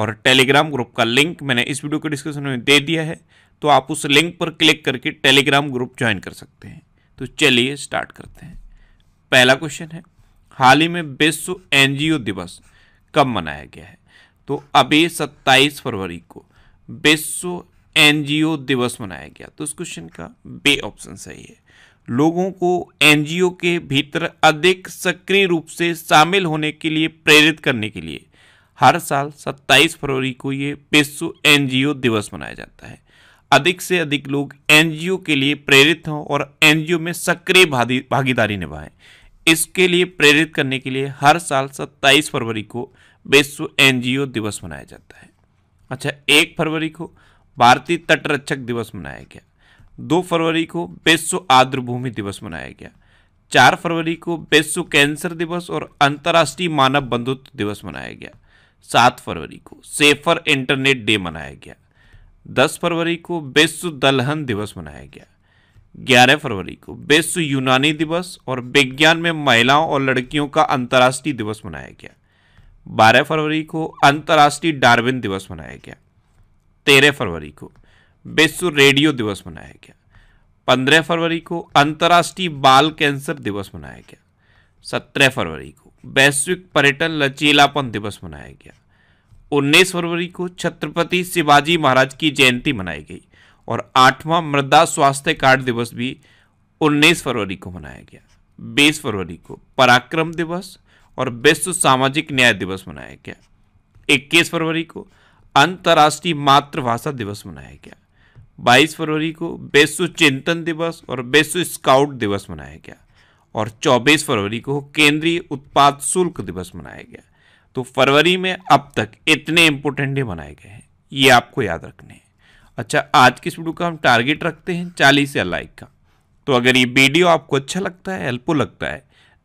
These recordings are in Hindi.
और टेलीग्राम ग्रुप का लिंक मैंने इस वीडियो के डिस्क्रिप्शन में दे दिया है तो आप उस लिंक पर क्लिक करके टेलीग्राम ग्रुप ज्वाइन कर सकते हैं तो चलिए स्टार्ट करते हैं पहला क्वेश्चन है हाल ही में विश्व एनजीओ दिवस कब मनाया गया है तो अभी 27 फरवरी को विश्व एनजीओ दिवस मनाया गया तो इस क्वेश्चन का बे ऑप्शन सही है लोगों को एनजीओ के भीतर अधिक सक्रिय रूप से शामिल होने के लिए प्रेरित करने के लिए हर साल 27 फरवरी को ये पेस्सो एन दिवस मनाया जाता है अधिक से अधिक लोग एन के लिए प्रेरित हों और एन में सक्रिय भागीदारी निभाएं इसके लिए प्रेरित करने के लिए हर साल 27 फरवरी को विश्व एन दिवस मनाया जाता है अच्छा एक फरवरी को भारतीय तटरक्षक दिवस मनाया गया दो फरवरी को विश्व आर्द्रभूमि दिवस मनाया गया चार फरवरी को विश्व कैंसर दिवस और अंतर्राष्ट्रीय मानव बंधुत्व दिवस मनाया गया सात फरवरी को सेफर इंटरनेट डे मनाया गया दस फरवरी को विश्व दलहन दिवस मनाया गया ग्यारह फरवरी को विश्व यूनानी दिवस और विज्ञान में महिलाओं और लड़कियों का अंतर्राष्ट्रीय दिवस मनाया गया बारह फरवरी को अंतर्राष्ट्रीय डार्विन दिवस मनाया गया तेरह फरवरी को विश्व रेडियो दिवस मनाया गया पंद्रह फरवरी को अंतर्राष्ट्रीय बाल कैंसर दिवस मनाया गया सत्रह फरवरी को वैश्विक पर्यटन लचीलापन दिवस मनाया गया 19 फरवरी को छत्रपति शिवाजी महाराज की जयंती मनाई गई और आठवां मृदा स्वास्थ्य कार्ड दिवस भी 19 फरवरी को मनाया गया 20 फरवरी को पराक्रम दिवस और विश्व सामाजिक न्याय दिवस मनाया गया 21 फरवरी को अंतर्राष्ट्रीय मातृभाषा दिवस मनाया गया 22 फरवरी को विश्व चिंतन दिवस और विश्व स्काउट दिवस मनाया गया और 24 फरवरी को केंद्रीय उत्पाद शुल्क दिवस मनाया गया तो फरवरी में अब तक इतने इंपोर्टेंट डे मनाए गए हैं ये आपको याद रखने हैं अच्छा आज की इस वीडियो का हम टारगेट रखते हैं चालीस या लाइक का तो अगर ये वीडियो आपको अच्छा लगता है हेल्पफुल लगता है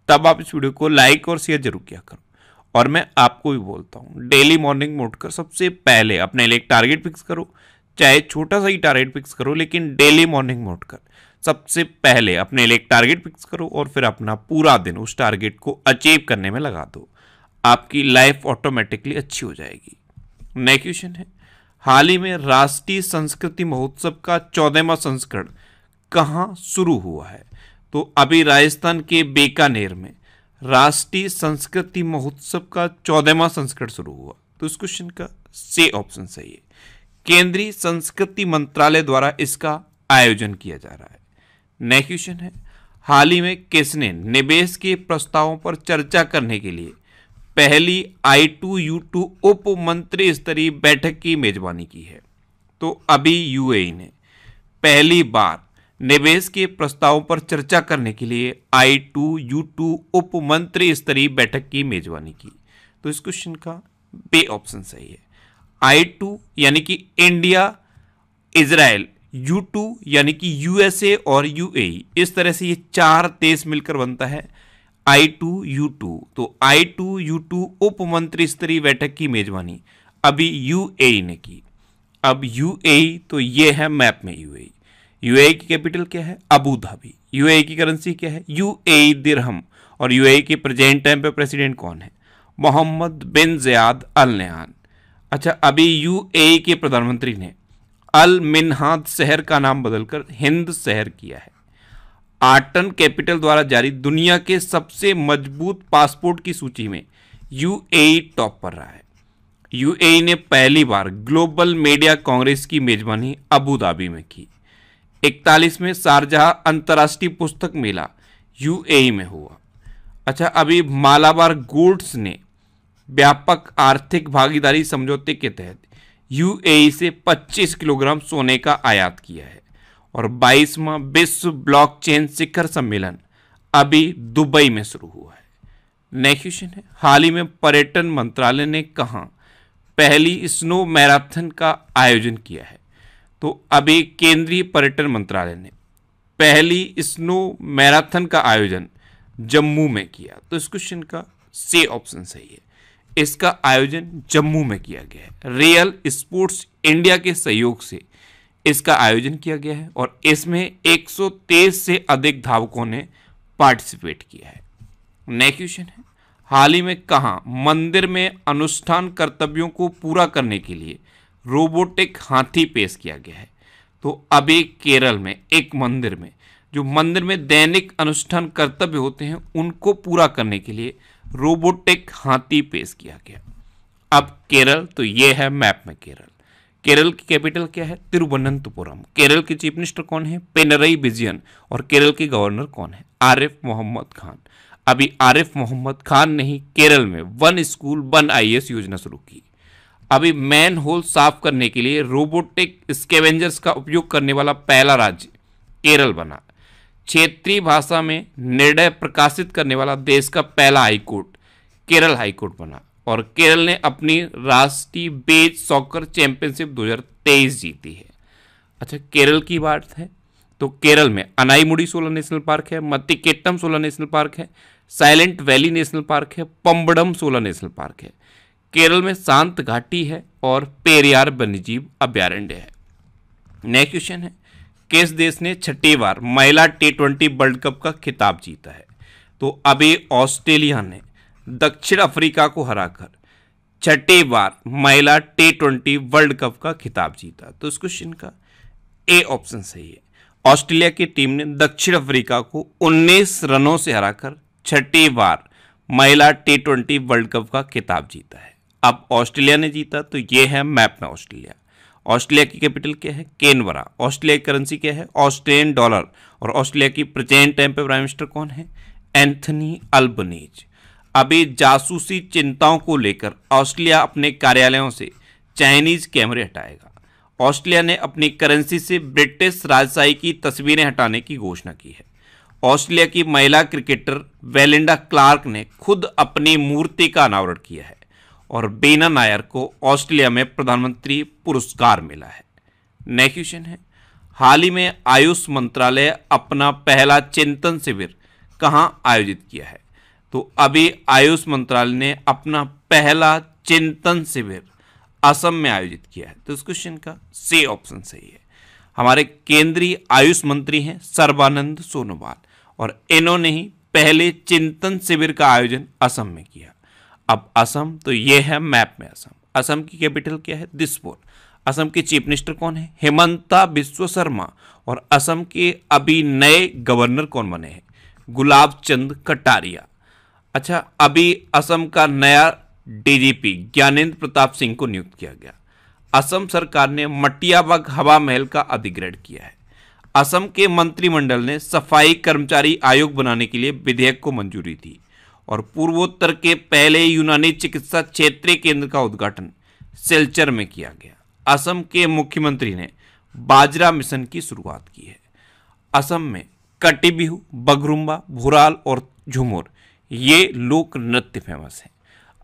तब आप इस वीडियो को लाइक और शेयर जरूर किया करो और मैं आपको भी बोलता हूँ डेली मॉर्निंग में उठकर सबसे पहले अपने लिए एक टारगेट फिक्स करो चाहे छोटा सा ही टारगेट फिक्स करो लेकिन डेली मॉर्निंग में उठकर सबसे पहले अपने लिए एक टारगेट फिक्स करो और फिर अपना पूरा दिन उस टारगेट को अचीव करने में लगा दो आपकी लाइफ ऑटोमेटिकली अच्छी हो जाएगी नेक्स्ट क्वेश्चन है हाल ही में राष्ट्रीय संस्कृति महोत्सव का चौदहवा संस्करण कहाँ शुरू हुआ है तो अभी राजस्थान के बीकानेर में राष्ट्रीय संस्कृति महोत्सव का चौदहवा संस्करण शुरू हुआ तो इस क्वेश्चन का से ऑप्शन सही है केंद्रीय संस्कृति मंत्रालय द्वारा इसका आयोजन किया जा रहा है नेक्स्ट क्वेश्चन है हाल ही में किसने निवेश के प्रस्तावों पर चर्चा करने के लिए पहली आई टू यू टू उप मंत्री स्तरीय बैठक की मेजबानी की है तो अभी यूएई ने पहली बार निवेश के प्रस्तावों पर चर्चा करने के लिए आई टू यू टू उप मंत्री स्तरीय बैठक की मेजबानी की तो इस क्वेश्चन का बे ऑप्शन सही है आई टू यानी कि इंडिया इजराइल यू टू यानी कि यूएसए और ए e, इस तरह से ये चार देश मिलकर बनता है आई टू यू टू तो आई टू यू टू उप मंत्री स्तरीय बैठक की मेजबानी अभी ए e ने की अब ए e तो ये है मैप में यू ए की कैपिटल क्या है अबू धाबी ए की करेंसी क्या है ए दिरहम और ए के प्रेजेंट टाइम पे प्रेसिडेंट कौन है मोहम्मद बिन जयाद अल नयान अच्छा अभी ए के प्रधानमंत्री ने अल मिनहाद शहर का नाम बदलकर हिंद शहर किया है आर्टन कैपिटल द्वारा जारी दुनिया के सबसे मजबूत पासपोर्ट की सूची में यूएई टॉप पर रहा है यूएई ने पहली बार ग्लोबल मीडिया कांग्रेस की मेजबानी अबू धाबी में की इकतालीसवें शारजहा अंतर्राष्ट्रीय पुस्तक मेला यूएई में हुआ अच्छा अभी मालाबार गोल्ड्स ने व्यापक आर्थिक भागीदारी समझौते के तहत यूएई से 25 किलोग्राम सोने का आयात किया है और 22वां विश्व ब्लॉकचेन शिखर सम्मेलन अभी दुबई में शुरू हुआ है नेक्स्ट क्वेश्चन है हाल ही में पर्यटन मंत्रालय ने कहा पहली स्नो मैराथन का आयोजन किया है तो अभी केंद्रीय पर्यटन मंत्रालय ने पहली स्नो मैराथन का आयोजन जम्मू में किया तो इस क्वेश्चन का से ऑप्शन सही है इसका आयोजन जम्मू में किया गया है रियल स्पोर्ट्स इंडिया के सहयोग से इसका आयोजन किया गया है और इसमें 123 से अधिक धावकों ने पार्टिसिपेट किया है नेक्स्ट क्वेश्चन है हाल ही में कहा मंदिर में अनुष्ठान कर्तव्यों को पूरा करने के लिए रोबोटिक हाथी पेश किया गया है तो अभी केरल में एक मंदिर में जो मंदिर में दैनिक अनुष्ठान कर्तव्य होते हैं उनको पूरा करने के लिए रोबोटिक हाथी पेश किया गया अब केरल तो ये है मैप में केरल केरल की कैपिटल क्या है तिरुवनंतपुरम केरल के चीफ मिनिस्टर कौन है पेनरई विजयन और केरल के गवर्नर कौन है आरिफ मोहम्मद खान अभी आरिफ मोहम्मद खान ने ही केरल में वन स्कूल वन आईएएस योजना शुरू की अभी मैन होल साफ करने के लिए रोबोटिक स्केवेंजर्स का उपयोग करने वाला पहला राज्य केरल बना क्षेत्रीय भाषा में निर्णय प्रकाशित करने वाला देश का पहला हाईकोर्ट केरल हाईकोर्ट बना और केरल ने अपनी राष्ट्रीय बेच सॉकर चैंपियनशिप 2023 जीती है अच्छा केरल की बात है तो केरल में अनाईमुड़ी सोलर नेशनल पार्क है मत्तिकेट्टम सोलर नेशनल पार्क है साइलेंट वैली नेशनल पार्क है पम्बडम सोलर नेशनल पार्क है केरल में शांत घाटी है और पेरियार वन्यजीव अभ्यारण्य है नेक्स्ट क्वेश्चन है किस देश ने छठी बार महिला टी ट्वेंटी वर्ल्ड कप का खिताब जीता है तो अभी ऑस्ट्रेलिया ने दक्षिण अफ्रीका को हराकर छठी बार महिला टी ट्वेंटी वर्ल्ड कप का खिताब जीता तो इस क्वेश्चन का ए ऑप्शन सही है ऑस्ट्रेलिया की टीम ने दक्षिण अफ्रीका को 19 रनों से हराकर छठी बार महिला टी ट्वेंटी वर्ल्ड कप का खिताब जीता है अब ऑस्ट्रेलिया ने जीता तो ये है मैप में ऑस्ट्रेलिया ऑस्ट्रेलिया की कैपिटल क्या है केनवरा ऑस्ट्रेलिया की करेंसी क्या है ऑस्ट्रेलियन डॉलर और ऑस्ट्रेलिया की प्रेजेंट टाइम पे प्राइम मिनिस्टर कौन है एंथनी अल्बनीज अभी जासूसी चिंताओं को लेकर ऑस्ट्रेलिया अपने कार्यालयों से चाइनीज कैमरे हटाएगा ऑस्ट्रेलिया ने अपनी करेंसी से ब्रिटिश राजशाही की तस्वीरें हटाने की घोषणा की है ऑस्ट्रेलिया की महिला क्रिकेटर वेलिंडा क्लार्क ने खुद अपनी मूर्ति का अनावरण किया है और बेना नायर को ऑस्ट्रेलिया में प्रधानमंत्री पुरस्कार मिला है नेक्स्ट क्वेश्चन है हाल ही में आयुष मंत्रालय अपना पहला चिंतन शिविर कहाँ आयोजित किया है तो अभी आयुष मंत्रालय ने अपना पहला चिंतन शिविर असम में आयोजित किया है तो इस क्वेश्चन का सी ऑप्शन सही है हमारे केंद्रीय आयुष मंत्री हैं सर्बानंद सोनोवाल और इन्होंने ही पहले चिंतन शिविर का आयोजन असम में किया अब असम तो ये है मैप में असम असम की कैपिटल क्या है दिसपुर असम के चीफ मिनिस्टर कौन है हेमंता बिश्व शर्मा और असम के अभी नए गवर्नर कौन बने हैं गुलाब चंद कटारिया अच्छा अभी असम का नया डीजीपी ज्ञानेंद्र प्रताप सिंह को नियुक्त किया गया असम सरकार ने मटियाबाग हवा महल का अधिग्रहण किया है असम के मंत्रिमंडल ने सफाई कर्मचारी आयोग बनाने के लिए विधेयक को मंजूरी दी और पूर्वोत्तर के पहले यूनानी चिकित्सा क्षेत्रीय केंद्र का उद्घाटन सिलचर में किया गया असम के मुख्यमंत्री ने बाजरा मिशन की शुरुआत की है असम में कटी बिहू बगरुम्बा भुराल और झुमुर ये लोक नृत्य फेमस हैं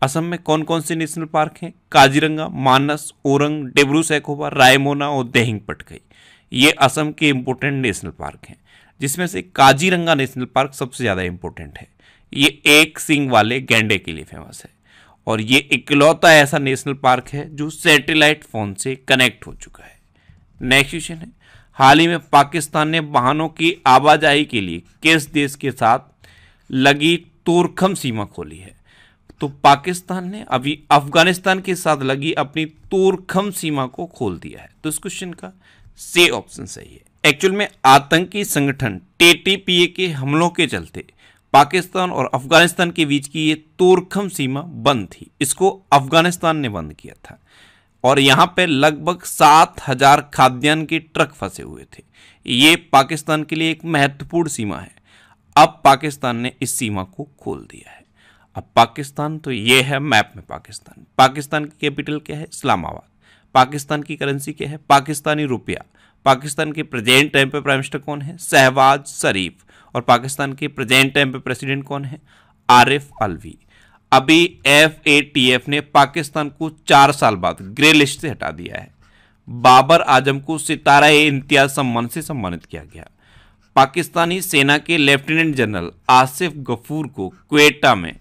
असम में कौन कौन से नेशनल पार्क हैं काजीरंगा मानस ओरंग डेबरू सैखोबा रायमोना और देहिंग पटकई ये असम के इम्पोर्टेंट नेशनल पार्क हैं जिसमें से काजीरंगा नेशनल पार्क सबसे ज़्यादा इम्पोर्टेंट है ये एक सिंग वाले गेंडे के लिए फेमस है और ये इकलौता ऐसा नेशनल पार्क है जो सैटेलाइट फ़ोन से कनेक्ट हो चुका है नेक्स्ट क्वेश्चन है हाल ही में पाकिस्तान ने वाहनों की आवाजाही के लिए किस देश के साथ लगी तोरखम सीमा खोली है तो पाकिस्तान ने अभी अफगानिस्तान के साथ लगी अपनी तुर्खम सीमा को खोल दिया है तो इस क्वेश्चन का से ऑप्शन सही है एक्चुअल में आतंकी संगठन टीटीपीए के हमलों के चलते पाकिस्तान और अफगानिस्तान के बीच की ये तोरखम सीमा बंद थी इसको अफगानिस्तान ने बंद किया था और यहाँ पे लगभग सात हजार खाद्यान्न के ट्रक फंसे हुए थे ये पाकिस्तान के लिए एक महत्वपूर्ण सीमा है अब पाकिस्तान ने इस सीमा को खोल दिया है अब पाकिस्तान तो ये है मैप में पाकिस्तान पाकिस्तान की कैपिटल क्या है इस्लामाबाद पाकिस्तान की करेंसी क्या है पाकिस्तानी रुपया पाकिस्तान के प्रेजेंट टाइम पर प्राइम मिनिस्टर कौन है शहबाज शरीफ और पाकिस्तान के प्रेजेंट टाइम पे प्रेसिडेंट कौन है आरिफ अलवी अभी एफ ए टी एफ ने पाकिस्तान को चार साल बाद ग्रे लिस्ट से हटा दिया है बाबर आजम को सितारा ए इम्तियाज सम्मान से सम्मानित किया गया पाकिस्तानी सेना के लेफ्टिनेंट जनरल आसिफ गफूर को क्वेटा में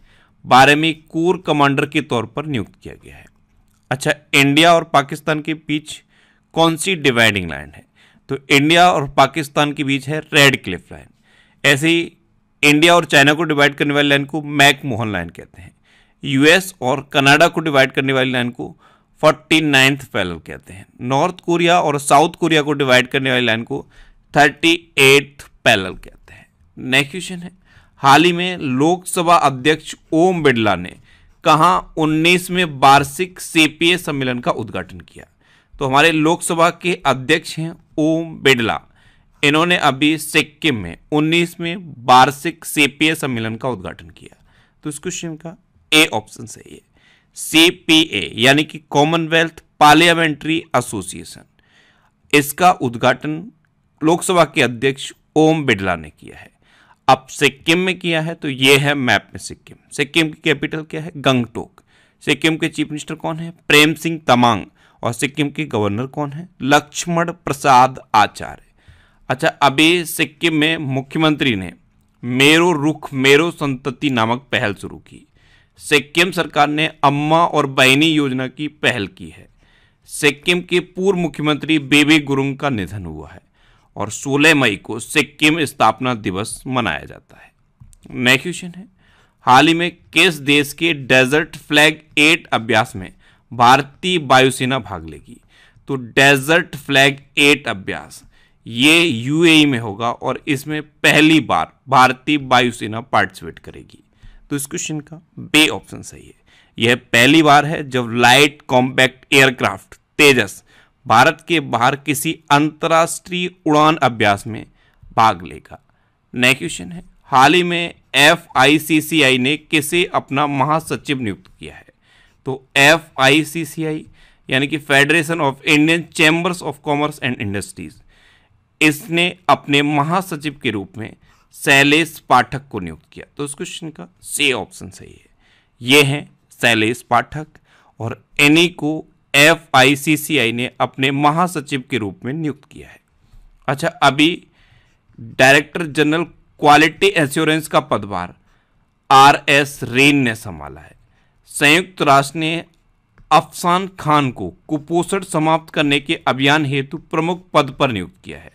बारहवीं कोर कमांडर के तौर पर नियुक्त किया गया है अच्छा इंडिया और पाकिस्तान के बीच कौन सी डिवाइडिंग लाइन है तो इंडिया और पाकिस्तान के बीच है रेड क्लिफ लाइन ऐसी इंडिया और चाइना को डिवाइड करने वाली लाइन को मैक मोहन लाइन कहते हैं यूएस और कनाडा को डिवाइड करने वाली लाइन को फोर्टी नाइन्थ पैरल कहते हैं नॉर्थ कोरिया और साउथ कोरिया को डिवाइड करने वाली लाइन को थर्टी एट्थ पैरल कहते हैं नेक्स्ट क्वेश्चन है हाल ही में लोकसभा अध्यक्ष ओम बिड़ला ने कहा उन्नीसवें वार्षिक सीपीए सम्मेलन का उद्घाटन किया तो हमारे लोकसभा के अध्यक्ष हैं ओम बिरला इन्होंने अभी सिक्किम में 19 में वार्षिक सीपीए सम्मेलन का उद्घाटन किया तो इस क्वेश्चन का ए ऑप्शन सही है सीपीए यानी कि कॉमनवेल्थ पार्लियामेंट्री एसोसिएशन इसका उद्घाटन लोकसभा के अध्यक्ष ओम बिड़ला ने किया है अब सिक्किम में किया है तो यह है मैप में सिक्किम सिक्किम की कैपिटल क्या है गंगटोक सिक्किम के चीफ मिनिस्टर कौन है प्रेम सिंह तमांग और सिक्किम के गवर्नर कौन है लक्ष्मण प्रसाद आचार्य अच्छा अभी सिक्किम में मुख्यमंत्री ने मेरो रुख मेरो संतति नामक पहल शुरू की सिक्किम सरकार ने अम्मा और बहनी योजना की पहल की है सिक्किम के पूर्व मुख्यमंत्री बेबी गुरुंग का निधन हुआ है और 16 मई को सिक्किम स्थापना दिवस मनाया जाता है नेक्स्ट क्वेश्चन है हाल ही में किस देश के डेजर्ट फ्लैग एट अभ्यास में भारतीय वायुसेना भाग लेगी तो डेजर्ट फ्लैग एट अभ्यास ये यूएई e में होगा और इसमें पहली बार भारतीय वायुसेना पार्टिसिपेट करेगी तो इस क्वेश्चन का बे ऑप्शन सही है यह पहली बार है जब light compact aircraft Tejas Bharat के बाहर किसी अंतर्राष्ट्रीय उड़ान अभ्यास में भाग लेगा नेक्स्ट क्वेश्चन है हाल ही में एफ ने किसे अपना महासचिव नियुक्त किया है तो एफ यानी कि Federation of Indian Chambers of Commerce and Industries इसने अपने महासचिव के रूप में शैलेश पाठक को नियुक्त किया तो इस क्वेश्चन का से ऑप्शन सही है ये हैं शैलेश पाठक और एनी को एफ ने अपने महासचिव के रूप में नियुक्त किया है अच्छा अभी डायरेक्टर जनरल क्वालिटी एश्योरेंस का पदभार आर एस रेन ने संभाला है संयुक्त राष्ट्र ने अफसान खान को कुपोषण समाप्त करने के अभियान हेतु प्रमुख पद पर नियुक्त किया है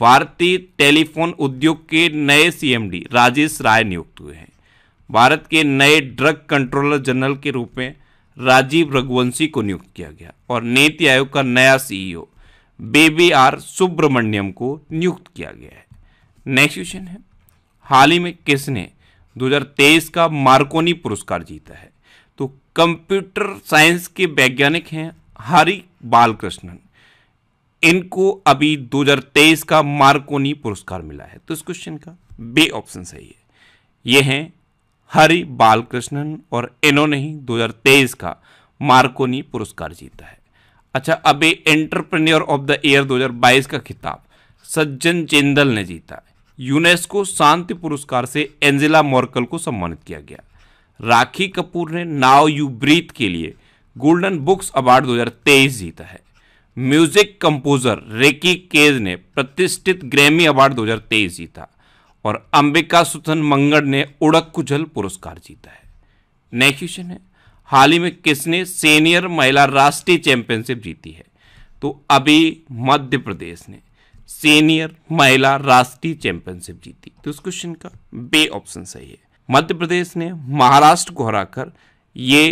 भारतीय टेलीफोन उद्योग के नए सीएमडी राजेश राय नियुक्त हुए हैं भारत के नए ड्रग कंट्रोलर जनरल के रूप में राजीव रघुवंशी को नियुक्त किया गया और नीति आयोग का नया सीईओ बेबी आर सुब्रमण्यम को नियुक्त किया गया है नेक्स्ट क्वेश्चन है हाल ही में किसने 2023 का मार्कोनी पुरस्कार जीता है तो कंप्यूटर साइंस के वैज्ञानिक हैं हरि बालकृष्णन इनको अभी 2023 का मार्कोनी पुरस्कार मिला है तो इस क्वेश्चन का बे ऑप्शन सही है ये हैं हरि बालकृष्णन और इन्होंने ही 2023 का मार्कोनी पुरस्कार जीता है अच्छा अब एंटरप्रेन्योर ऑफ द ईयर 2022 का खिताब सज्जन चेंदल ने जीता है यूनेस्को शांति पुरस्कार से एंजेला मोर्कल को सम्मानित किया गया राखी कपूर ने नाव यू ब्रीथ के लिए गोल्डन बुक्स अवार्ड 2023 जीता है म्यूजिक कंपोजर रेकी केज ने प्रतिष्ठित ग्रैमी अवार्ड 2023 जीता और अंबिका सुथन मंगड़ ने उड़क कुजल पुरस्कार जीता है नेक्स्ट क्वेश्चन है हाल ही में किसने सीनियर महिला राष्ट्रीय चैंपियनशिप जीती है तो अभी मध्य प्रदेश ने सीनियर महिला राष्ट्रीय चैंपियनशिप जीती तो इस क्वेश्चन का बे ऑप्शन सही है मध्य प्रदेश ने महाराष्ट्र को हराकर ये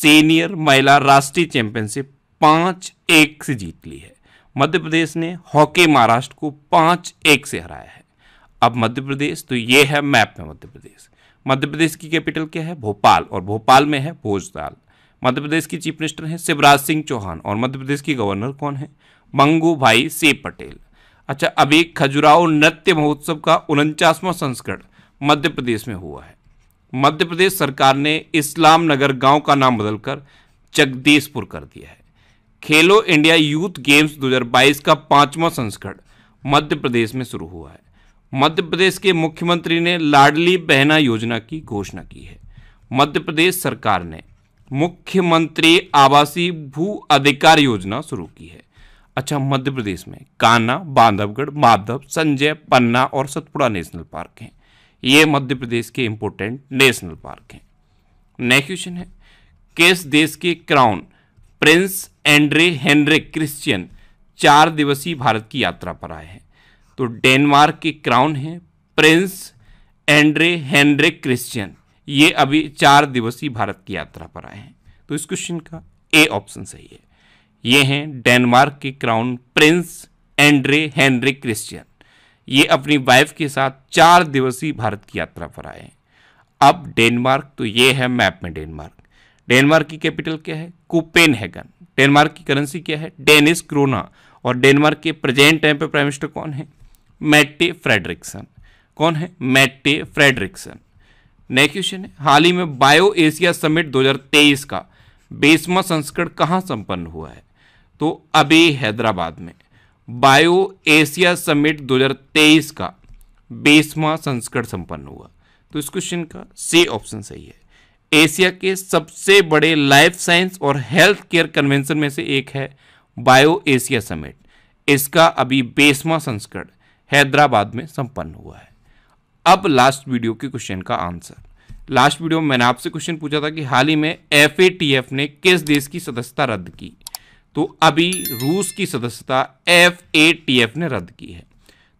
सीनियर महिला राष्ट्रीय चैंपियनशिप पाँच एक से जीत ली है मध्य प्रदेश ने हॉकी महाराष्ट्र को पाँच एक से हराया है अब मध्य प्रदेश तो ये है मैप में मध्य प्रदेश मध्य प्रदेश की कैपिटल क्या है भोपाल और भोपाल में है भोजताल मध्य प्रदेश की चीफ मिनिस्टर हैं शिवराज सिंह चौहान और मध्य प्रदेश की गवर्नर कौन है मंगू भाई से पटेल अच्छा अभी खजुराहो नृत्य महोत्सव का उनचासवां संस्करण मध्य प्रदेश में हुआ है मध्य प्रदेश सरकार ने इस्लाम नगर गांव का नाम बदलकर जगदीशपुर कर दिया है खेलो इंडिया यूथ गेम्स 2022 का पांचवा संस्करण मध्य प्रदेश में शुरू हुआ है मध्य प्रदेश के मुख्यमंत्री ने लाडली बहना योजना की घोषणा की है मध्य प्रदेश सरकार ने मुख्यमंत्री आवासीय भू अधिकार योजना शुरू की है अच्छा मध्य प्रदेश में काना बांधवगढ़ माधव संजय पन्ना और सतपुड़ा नेशनल पार्क हैं ये मध्य प्रदेश के इंपोर्टेंट नेशनल पार्क हैं नेक्स्ट क्वेश्चन है किस देश के crown prince Andre Henri Christian चार दिवसीय भारत की यात्रा पर आए हैं तो डेनमार्क के क्राउन हैं प्रिंस एंड्रे हेनरे क्रिश्चियन ये अभी चार दिवसीय भारत की यात्रा पर आए हैं तो इस क्वेश्चन का ए ऑप्शन सही है ये हैं डेनमार्क के crown prince Andre Henri Christian ये अपनी वाइफ के साथ चार दिवसीय भारत की यात्रा पर आए हैं अब डेनमार्क तो ये है मैप में डेनमार्क डेनमार्क की कैपिटल क्या है कुपेन हैगन डेनमार्क की करेंसी क्या है डेनिस क्रोना और डेनमार्क के प्रेजेंट टाइम पर प्राइम मिनिस्टर कौन है मैट्टे फ्रेडरिक्सन कौन है मैट्टे फ्रेडरिक्सन नेक्स्ट क्वेश्चन है हाल ही में बायो एशिया समिट 2023 का बेसवा संस्करण कहाँ संपन्न हुआ है तो अभी हैदराबाद में बायो एशिया समिट 2023 का बेसमा संस्करण संपन्न हुआ तो इस क्वेश्चन का सी ऑप्शन सही है एशिया के सबसे बड़े लाइफ साइंस और हेल्थ केयर कन्वेंशन में से एक है बायो एशिया समिट इसका अभी बेसवा संस्करण हैदराबाद में संपन्न हुआ है अब लास्ट वीडियो के क्वेश्चन का आंसर लास्ट वीडियो में मैंने आपसे क्वेश्चन पूछा था कि हाल ही में एफ ने किस देश की सदस्यता रद्द की तो अभी रूस की सदस्यता एफ ने रद्द की है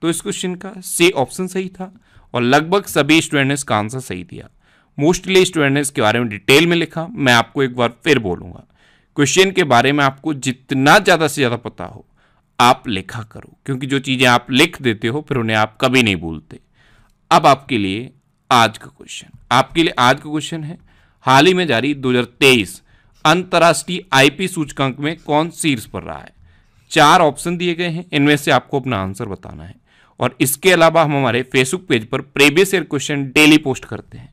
तो इस क्वेश्चन का से ऑप्शन सही था और लगभग सभी स्टूडेंट ने इसका आंसर सही दिया मोस्टली स्टूडेंट ने इसके बारे में डिटेल में लिखा मैं आपको एक बार फिर बोलूंगा क्वेश्चन के बारे में आपको जितना ज़्यादा से ज़्यादा पता हो आप लिखा करो क्योंकि जो चीज़ें आप लिख देते हो फिर उन्हें आप कभी नहीं भूलते अब आपके लिए आज का क्वेश्चन आपके लिए आज का क्वेश्चन है हाल ही में जारी 2023 अंतरराष्ट्रीय आईपी सूचकांक में कौन शीर्ष पर रहा है चार ऑप्शन दिए गए हैं इनमें से आपको अपना आंसर बताना है और इसके अलावा हम हमारे फेसबुक पेज पर previous year question daily post करते हैं